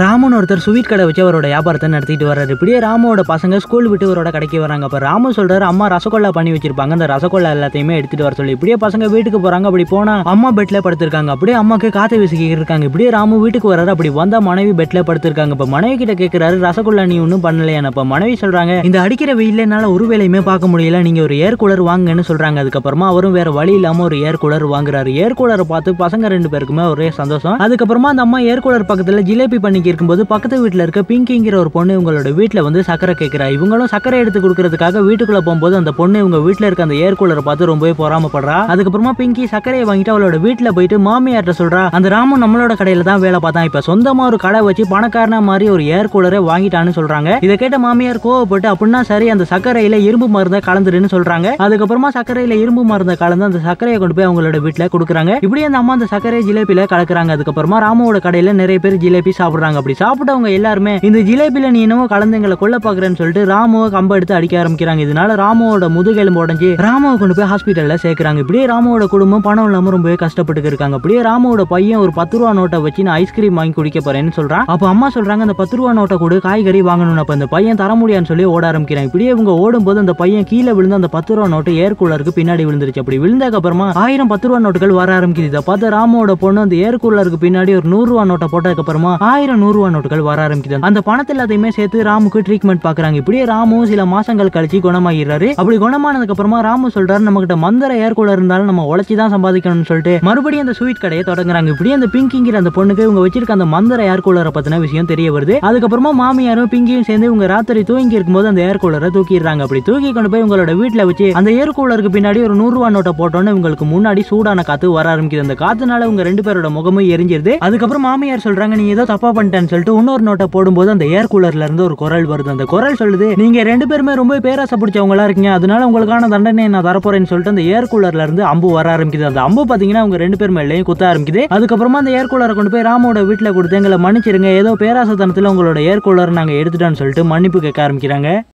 ராமன் ஒருத்தர் ஸ்வீட் கடை வச்சு அவரோட வியாபாரத்தை நடத்திட்டு வர்றாரு இப்படியே ராமோட பசங்க ஸ்கூல் விட்டு அவரோட கடைக்கு வராங்க அப்போ ராமன் சொல்றாரு அம்மா ரசகுல்லா பண்ணி வச்சிருப்பாங்க அந்த ரசகொல்லா எல்லாத்தையுமே எடுத்துகிட்டு வர சொல்லி இப்படியே பசங்க வீட்டுக்கு போகிறாங்க அப்படி போனால் அம்மா பெட்டில் படுத்திருக்காங்க அப்படியே அம்மாக்கு காத்து வீசிக்கிட்டு இருக்காங்க இப்படியே ராமு வீட்டுக்கு வர்றாரு அப்படி வந்தால் மனைவி பெட்டில் படுத்திருக்காங்க இப்போ மனைவி கிட்ட கேட்குறாரு ரசகுல்லா நீ ஒன்றும் பண்ணலையான இப்போ மனைவி சொல்கிறாங்க இந்த அடிக்கிற வெயில என்னால ஒரு வேலையுமே பார்க்க முடியல நீங்கள் ஒரு ஏர் கூலர் வாங்குன்னு சொல்கிறாங்க அதுக்கப்புறமா அவரும் வேறு வழி இல்லாமல் ஒரு ஏர் கூலர் வாங்குறாரு ஏர் கூலரை பார்த்து பசங்க ரெண்டு பேருக்குமே ஒரே சந்தோஷம் அதுக்கப்புறமா அந்த அம்மா ஏர் கூலர் பக்கத்தில் ஜிலேபி பண்ணி வாங்கி இருக்கும்போது பக்கத்து வீட்டில் இருக்க பிங்கிங்கிற ஒரு பொண்ணு இவங்களோட வீட்டில் வந்து சக்கரை கேட்குறா இவங்களும் சக்கரை எடுத்து கொடுக்கறதுக்காக வீட்டுக்குள்ளே போகும்போது அந்த பொண்ணு இவங்க வீட்டில் இருக்க அந்த ஏர் கூலரை பார்த்து ரொம்பவே பொறாமப்படுறா அதுக்கப்புறமா பிங்கி சக்கரையை வாங்கிட்டு அவளோட வீட்டில் போயிட்டு மாமியார்ட்ட சொல்றா அந்த ராமன் நம்மளோட கடையில் தான் வேலை பார்த்தான் இப்போ சொந்தமாக ஒரு கடை வச்சு பணக்காரனா மாதிரி ஒரு ஏர் கூலரை வாங்கிட்டான்னு சொல்றாங்க இதை கேட்ட மாமியார் கோவப்பட்டு அப்படின்னா சரி அந்த சக்கரையில இரும்பு மருந்தை கலந்துடுன்னு சொல்றாங்க அதுக்கப்புறமா சக்கரையில இரும்பு மருந்தை கலந்து அந்த சக்கரையை கொண்டு போய் அவங்களோட வீட்டில் கொடுக்குறாங்க இப்படி அந்த அம்மா அந்த சக்கரை ஜிலேபியில கலக்குறாங்க அதுக்கப்புறமா ராமுவோட கடையில் நிறைய பேர் ஜிலேபி சாப்பிட்றாங்க சாப்பிட்டாங்க அப்படி சாப்பிட்டவங்க எல்லாருமே இந்த ஜிலேபியில நீ என்னவோ கலந்து கொல்ல பாக்குறேன்னு சொல்லிட்டு ராமுவை கம்ப எடுத்து அடிக்க ஆரம்பிக்கிறாங்க இதனால ராமுவோட முதுகெலும்பு உடஞ்சி ராமுவை கொண்டு போய் ஹாஸ்பிட்டல்ல சேர்க்கிறாங்க இப்படியே ராமுவோட குடும்பம் பணம் இல்லாம ரொம்பவே கஷ்டப்பட்டு இருக்காங்க அப்படியே ராமுவோட பையன் ஒரு பத்து ரூபா நோட்டை வச்சு நான் ஐஸ்கிரீம் வாங்கி குடிக்க போறேன்னு சொல்றான் அப்ப அம்மா சொல்றாங்க அந்த பத்து ரூபா நோட்டை கூட காய்கறி வாங்கணும் அப்ப அந்த பையன் தர முடியான்னு சொல்லி ஓட ஆரம்பிக்கிறாங்க இப்படியே இவங்க ஓடும்போது அந்த பையன் கீழே விழுந்து அந்த பத்து ரூபா நோட்டு ஏர் கூலருக்கு பின்னாடி விழுந்துருச்சு அப்படி விழுந்ததுக்கு அப்புறமா ஆயிரம் பத்து ரூபா நோட்டுகள் வர ஆரம்பிக்குது இதை பார்த்து ராமுவோட பொண்ணு அந்த ஏர் கூலருக்கு பின்னாடி ஒரு நூறு ரூபா நோட்டை போட்டதுக்கு அப்புறமா ஆயிரம் கையில் நூறுரூவா நோட்டுகள் வர ஆரம்பிக்குது அந்த பணத்தை எல்லாத்தையுமே சேர்த்து ராமுக்கு ட்ரீட்மெண்ட் பாக்குறாங்க இப்படியே ராமும் சில மாசங்கள் கழிச்சு குணமாகிறாரு அப்படி குணமானதுக்கு அப்புறமா ராமு சொல்றாரு நம்ம கிட்ட மந்திர ஏர் கூலர் இருந்தாலும் நம்ம உழைச்சி தான் சம்பாதிக்கணும்னு சொல்லிட்டு மறுபடியும் அந்த ஸ்வீட் கடையை தொடங்குறாங்க இப்படியே அந்த பிங்கிங்கிற அந்த பொண்ணுக்கு இவங்க வச்சிருக்க அந்த மந்திர ஏர் கூலரை பத்தின விஷயம் தெரிய வருது அதுக்கப்புறமா மாமியாரும் பிங்கியும் சேர்ந்து இவங்க ராத்திரி தூங்கி இருக்கும்போது அந்த ஏர் கூலரை தூக்கிடுறாங்க அப்படி தூக்கி கொண்டு போய் உங்களோட வீட்டில் வச்சு அந்த ஏர் கூலருக்கு பின்னாடி ஒரு நூறு ரூபா நோட்டை போட்டோன்னு உங்களுக்கு முன்னாடி சூடான காத்து வர ஆரம்பிக்குது அந்த காத்துனால உங்க ரெண்டு பேரோட முகமும் எரிஞ்சிருது அதுக்கப்புறம் மாமியார் சொல்றாங்க நீ ஏதோ தப்பா பண்ணிட்டேன்னு சொல்லிட்டு இன்னொரு நோட்டை போடும்போது அந்த ஏர் கூலர்ல இருந்து ஒரு குரல் வருது அந்த குரல் சொல்லுது நீங்க ரெண்டு பேருமே ரொம்ப பேராசை பிடிச்சவங்களா இருக்கீங்க அதனால உங்களுக்கான தண்டனை நான் தரப்போறேன்னு சொல்லிட்டு அந்த ஏர் கூலர்ல இருந்து அம்பு வர ஆரம்பிக்குது அந்த அம்பு பாத்தீங்கன்னா அவங்க ரெண்டு பேர் குத்த ஆரம்பிக்குது அதுக்கப்புறமா அந்த ஏர் கூலரை கொண்டு போய் ராமோட வீட்டுல கொடுத்து எங்களை மன்னிச்சிருங்க ஏதோ பேராசத்தனத்துல உங்களோட ஏர் கூலர் நாங்க எடுத்துட்டோம்னு சொல்லிட்டு மன்னிப்பு கேட்க ஆரம்பிக்கிறாங்க